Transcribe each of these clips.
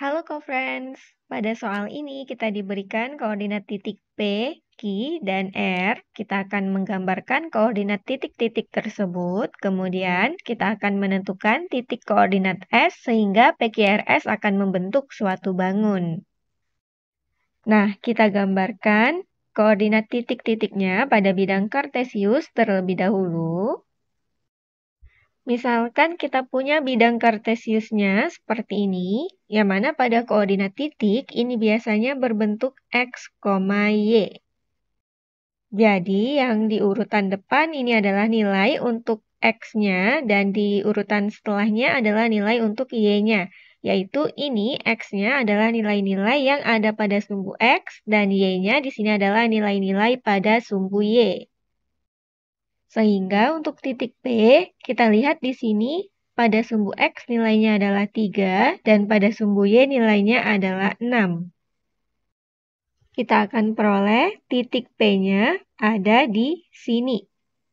Halo co-friends, pada soal ini kita diberikan koordinat titik P, Q, dan R. Kita akan menggambarkan koordinat titik-titik tersebut, kemudian kita akan menentukan titik koordinat S sehingga PQRS akan membentuk suatu bangun. Nah, kita gambarkan koordinat titik-titiknya pada bidang kartesius terlebih dahulu. Misalkan kita punya bidang kartesiusnya seperti ini, yang mana pada koordinat titik ini biasanya berbentuk X, Y. Jadi yang di urutan depan ini adalah nilai untuk X-nya dan di urutan setelahnya adalah nilai untuk Y-nya. Yaitu ini X-nya adalah nilai-nilai yang ada pada sumbu X dan Y-nya di sini adalah nilai-nilai pada sumbu Y. Sehingga untuk titik P, kita lihat di sini pada sumbu X nilainya adalah 3 dan pada sumbu Y nilainya adalah 6. Kita akan peroleh titik P-nya ada di sini,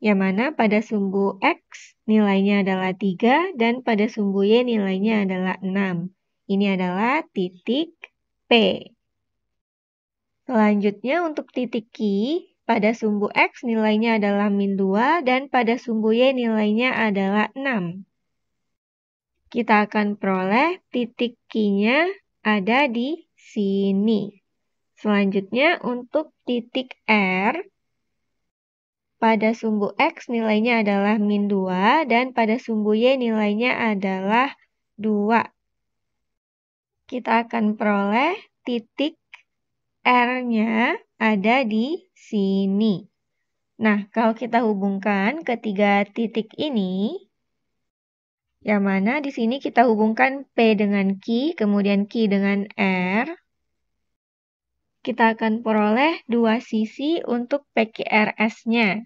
yang mana pada sumbu X nilainya adalah 3 dan pada sumbu Y nilainya adalah 6. Ini adalah titik P. Selanjutnya untuk titik Q, pada sumbu X nilainya adalah min 2 dan pada sumbu Y nilainya adalah 6. Kita akan peroleh titik Q-nya ada di sini. Selanjutnya untuk titik R, pada sumbu X nilainya adalah min 2 dan pada sumbu Y nilainya adalah 2. Kita akan peroleh titik R-nya ada di sini. Nah, kalau kita hubungkan ketiga titik ini, yang mana di sini kita hubungkan P dengan Q, kemudian Q dengan R. Kita akan peroleh dua sisi untuk PQRS-nya.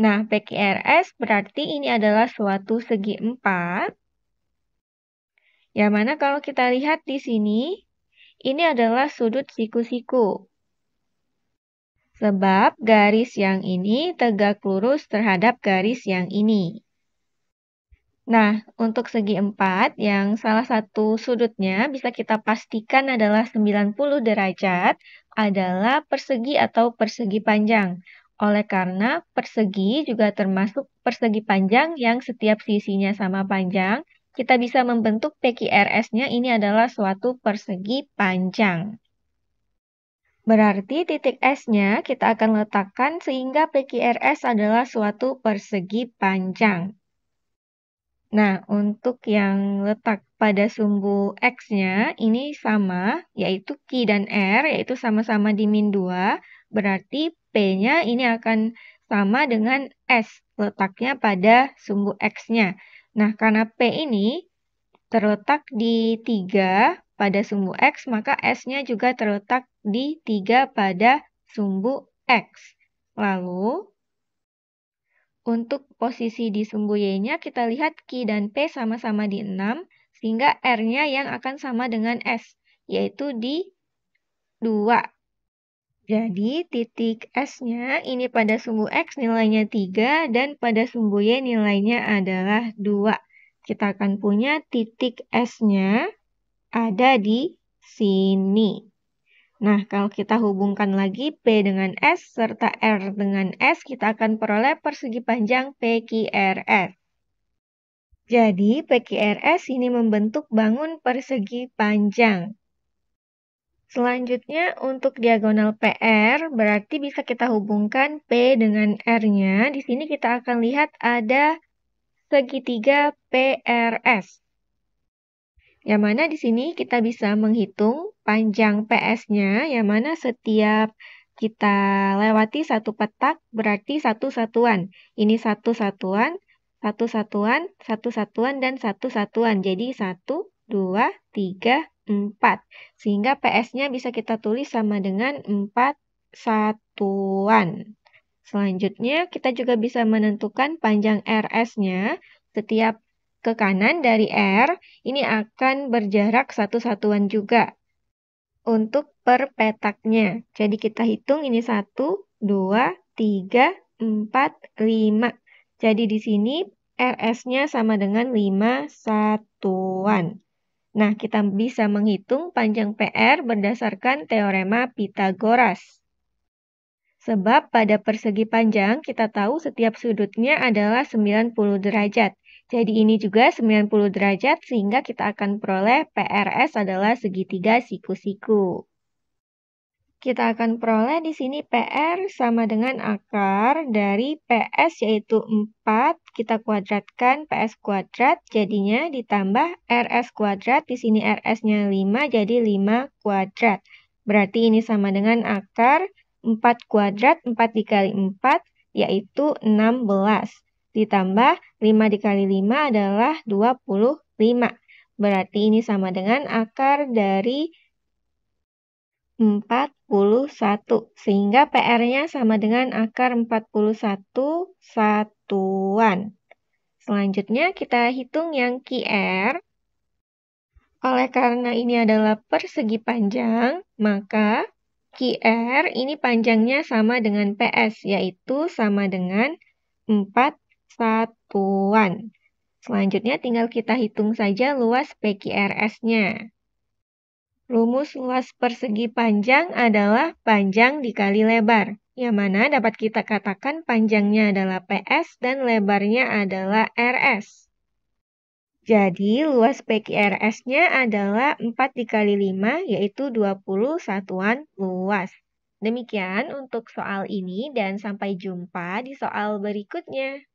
Nah, PQRS berarti ini adalah suatu segi empat. Yang mana kalau kita lihat di sini, ini adalah sudut siku-siku. Sebab garis yang ini tegak lurus terhadap garis yang ini. Nah, untuk segi 4 yang salah satu sudutnya bisa kita pastikan adalah 90 derajat adalah persegi atau persegi panjang. Oleh karena persegi juga termasuk persegi panjang yang setiap sisinya sama panjang, kita bisa membentuk PQRS-nya ini adalah suatu persegi panjang. Berarti titik S-nya kita akan letakkan sehingga PQRS adalah suatu persegi panjang. Nah, untuk yang letak pada sumbu X-nya ini sama, yaitu Q dan R, yaitu sama-sama di min 2, berarti P-nya ini akan sama dengan S, letaknya pada sumbu X-nya. Nah, karena P ini terletak di 3, pada sumbu X, maka S-nya juga terletak di 3 pada sumbu X. Lalu, untuk posisi di sumbu Y-nya, kita lihat Q dan P sama-sama di 6, sehingga R-nya yang akan sama dengan S, yaitu di 2. Jadi, titik S-nya ini pada sumbu X nilainya 3 dan pada sumbu Y nilainya adalah 2. Kita akan punya titik S-nya ada di sini. Nah, kalau kita hubungkan lagi P dengan S serta R dengan S, kita akan peroleh persegi panjang PQRS. Jadi, PQRS ini membentuk bangun persegi panjang. Selanjutnya, untuk diagonal PR, berarti bisa kita hubungkan P dengan R-nya. Di sini kita akan lihat ada segitiga PRS. Yang mana di sini kita bisa menghitung panjang PS-nya, yang mana setiap kita lewati satu petak berarti satu satuan. Ini satu satuan, satu satuan, satu satuan, dan satu satuan. Jadi satu, dua, tiga, empat. Sehingga PS-nya bisa kita tulis sama dengan empat satuan. Selanjutnya, kita juga bisa menentukan panjang RS-nya. Setiap ke kanan dari R, ini akan berjarak satu satuan juga untuk per petaknya. Jadi kita hitung ini 1, 2, 3, 4, 5. Jadi di sini RS-nya sama dengan 5 satuan. Nah, kita bisa menghitung panjang PR berdasarkan teorema Pitagoras. Sebab pada persegi panjang kita tahu setiap sudutnya adalah 90 derajat. Jadi ini juga 90 derajat sehingga kita akan peroleh PRS adalah segitiga siku-siku. Kita akan peroleh di sini PR sama dengan akar dari PS yaitu 4 kita kuadratkan PS kuadrat jadinya ditambah RS kuadrat di sini RS-nya 5 jadi 5 kuadrat. Berarti ini sama dengan akar 4 kuadrat 4 dikali 4 yaitu 16 ditambah 5 dikali 5 adalah 25. Berarti ini sama dengan akar dari 41. Sehingga PR-nya sama dengan akar 41 satuan. Selanjutnya kita hitung yang QR. Oleh karena ini adalah persegi panjang, maka QR ini panjangnya sama dengan PS, yaitu sama dengan 4 satuan. Selanjutnya tinggal kita hitung saja luas PQRS-nya. Rumus luas persegi panjang adalah panjang dikali lebar, yang mana dapat kita katakan panjangnya adalah PS dan lebarnya adalah RS. Jadi, luas PQRS-nya adalah 4 dikali 5, yaitu 20 satuan luas. Demikian untuk soal ini dan sampai jumpa di soal berikutnya.